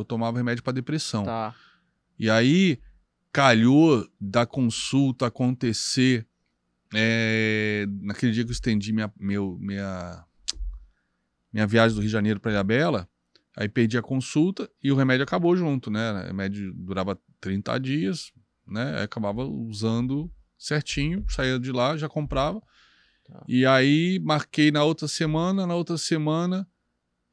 eu tomava remédio para depressão. Tá. E aí calhou da consulta acontecer é, naquele dia que eu estendi minha, meu, minha, minha viagem do Rio de Janeiro para Ilhabela, aí perdi a consulta e o remédio acabou junto, né? O remédio durava 30 dias, né? Aí acabava usando certinho, saía de lá, já comprava. Tá. E aí marquei na outra semana, na outra semana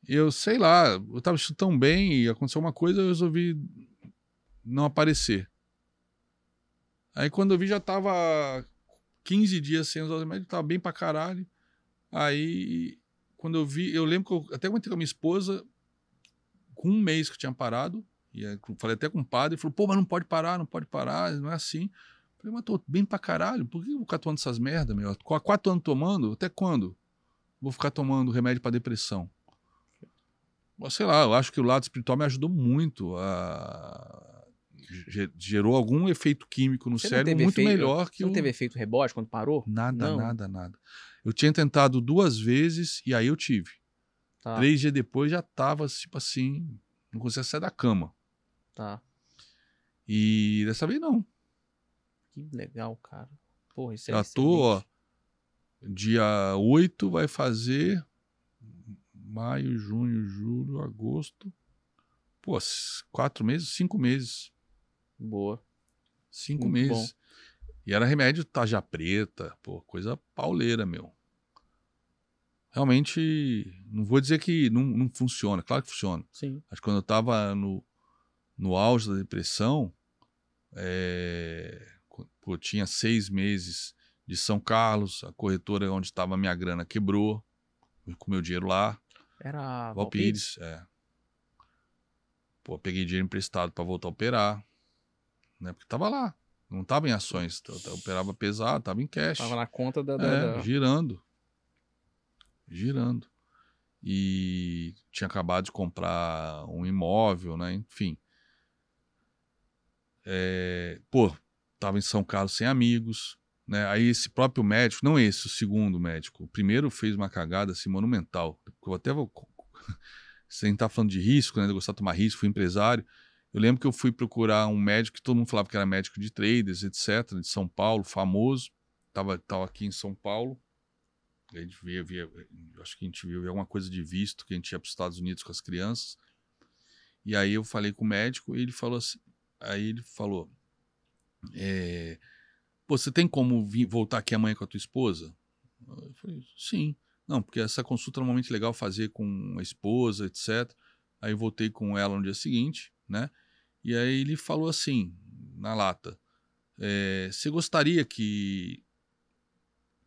eu sei lá, eu tava tão bem e aconteceu uma coisa, eu resolvi não aparecer. Aí quando eu vi já tava 15 dias sem usar os remédios, tava bem pra caralho. Aí quando eu vi, eu lembro que eu até comentei com a minha esposa, com um mês que eu tinha parado, e aí, falei até com o padre, ele falou, pô, mas não pode parar, não pode parar, não é assim. Eu falei, mas tô bem pra caralho, por que eu vou ficar tomando essas merdas, meu? Há quatro anos tomando, até quando? Vou ficar tomando remédio para depressão sei lá, eu acho que o lado espiritual me ajudou muito. A... Gerou algum efeito químico no cérebro muito efeito, melhor que. Não o... teve efeito rebote quando parou? Nada, não. nada, nada. Eu tinha tentado duas vezes e aí eu tive. Tá. Três dias depois já tava, tipo assim, não conseguia sair da cama. Tá. E dessa vez não. Que legal, cara. Porra, isso é Já tô, ó. Dia 8 vai fazer maio, junho, julho, agosto. Pô, quatro meses, cinco meses. Boa. Cinco Muito meses. Bom. E era remédio taja preta, pô, coisa pauleira, meu. Realmente, não vou dizer que não, não funciona, claro que funciona. Sim. Acho que quando eu tava no, no auge da depressão, é, pô, eu tinha seis meses de São Carlos, a corretora onde estava minha grana quebrou, com meu dinheiro lá. Era Valpires. é. Pô, peguei dinheiro emprestado para voltar a operar, né? Porque tava lá, não tava em ações, eu operava pesado, tava em cash. Tava na conta da, da, é, da... girando. Girando. E tinha acabado de comprar um imóvel, né? Enfim. É, pô, tava em São Carlos sem amigos, né? Aí esse próprio médico, não esse, o segundo médico, o primeiro fez uma cagada assim, monumental. Eu até vou. Sem estar tá falando de risco, né? gostar de tomar risco, fui empresário. Eu lembro que eu fui procurar um médico que todo mundo falava que era médico de traders, etc., de São Paulo, famoso. Tava, tava aqui em São Paulo. A gente via, via, acho que a gente viu alguma coisa de visto que a gente ia para os Estados Unidos com as crianças. E aí eu falei com o médico e ele falou assim, aí ele falou, é, você tem como vir, voltar aqui amanhã com a tua esposa? Eu falei, sim. Não, porque essa consulta é normalmente legal fazer com a esposa, etc. Aí eu voltei com ela no dia seguinte, né? E aí ele falou assim, na lata, é, você gostaria que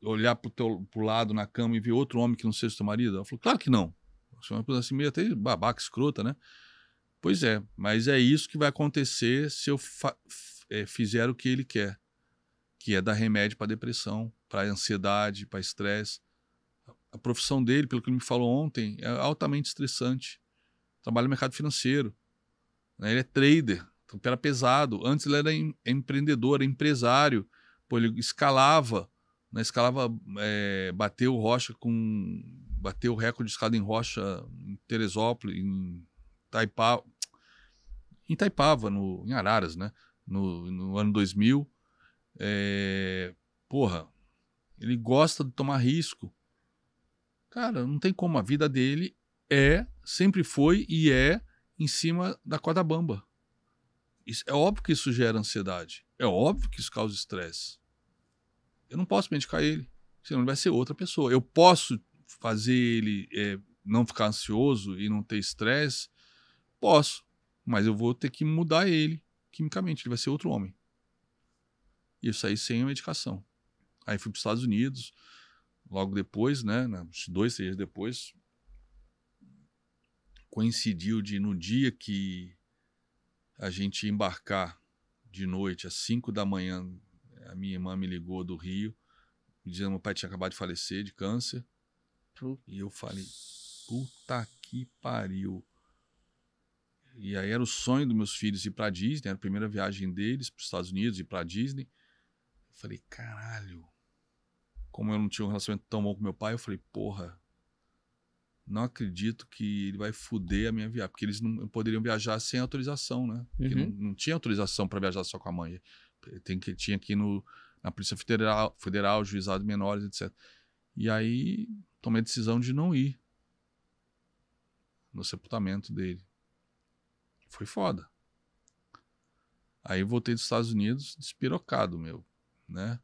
olhar pro, teu, pro lado na cama e ver outro homem que não seja seu marido? Ela falou, claro que não. Você é uma coisa assim meio até babaca, escrota, né? Pois é, mas é isso que vai acontecer se eu é, fizer o que ele quer que é dar remédio para depressão, para ansiedade, para estresse. A profissão dele, pelo que ele me falou ontem, é altamente estressante. Trabalha no mercado financeiro. Né? Ele é trader, então era é pesado. Antes ele era em, é empreendedor, era empresário. Pô, ele escalava, né? escalava, é, bateu rocha com. Bateu o recorde de escada em rocha em Teresópolis, em Taipava, em Taipava, no, em Araras, né? No, no ano 2000 é, porra, ele gosta de tomar risco. Cara, não tem como. A vida dele é, sempre foi e é em cima da corda bamba. Isso, é óbvio que isso gera ansiedade. É óbvio que isso causa estresse. Eu não posso medicar ele, senão ele vai ser outra pessoa. Eu posso fazer ele é, não ficar ansioso e não ter estresse? Posso, mas eu vou ter que mudar ele quimicamente. Ele vai ser outro homem. E eu saí sem a medicação. Aí fui para os Estados Unidos, logo depois, né? Dois, três dias depois, coincidiu de no dia que a gente embarcar de noite, às cinco da manhã, a minha irmã me ligou do Rio, me dizendo que meu pai tinha acabado de falecer de câncer. E eu falei, puta que pariu. E aí era o sonho dos meus filhos ir para Disney, era a primeira viagem deles para os Estados Unidos, ir para Disney falei, caralho. Como eu não tinha um relacionamento tão bom com meu pai, eu falei, porra, não acredito que ele vai fuder a minha viagem. Porque eles não poderiam viajar sem autorização, né? Porque uhum. não, não, tinha autorização para viajar só com a mãe. Tem que, tinha aqui no, na Polícia Federal, Federal, Juizado Menores, etc. E aí tomei a decisão de não ir no sepultamento dele. Foi foda. Aí voltei dos Estados Unidos despirocado, meu né?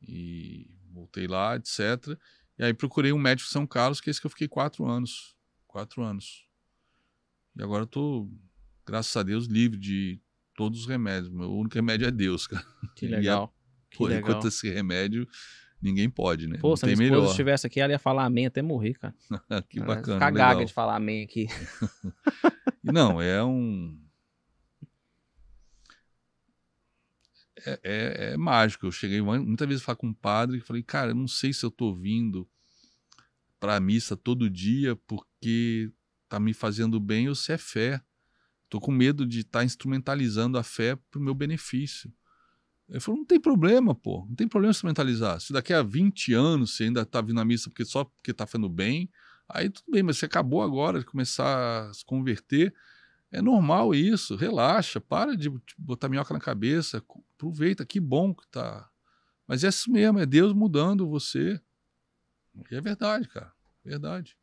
E voltei lá, etc. E aí procurei um médico em São Carlos, que é esse que eu fiquei quatro anos. Quatro anos. E agora eu tô, graças a Deus, livre de todos os remédios. Meu único remédio é Deus, cara. Que é legal. A, por que enquanto legal. esse remédio, ninguém pode, né? Pô, Não se a minha esposa estivesse aqui, ela ia falar amém até morrer, cara. que bacana. Cagaga legal. de falar amém aqui. Não, é um É, é, é, mágico. Eu cheguei muitas vezes a falar com um padre e falei, cara, eu não sei se eu tô vindo para a missa todo dia porque tá me fazendo bem ou se é fé. Tô com medo de estar tá instrumentalizando a fé pro meu benefício. Ele falou, não tem problema, pô, não tem problema instrumentalizar. Se daqui a 20 anos você ainda tá vindo à missa porque só porque tá fazendo bem, aí tudo bem, mas você acabou agora de começar a se converter, é normal isso, relaxa, para de botar minhoca na cabeça, aproveita, que bom que tá. Mas é isso assim mesmo, é Deus mudando você. E é verdade, cara, é verdade.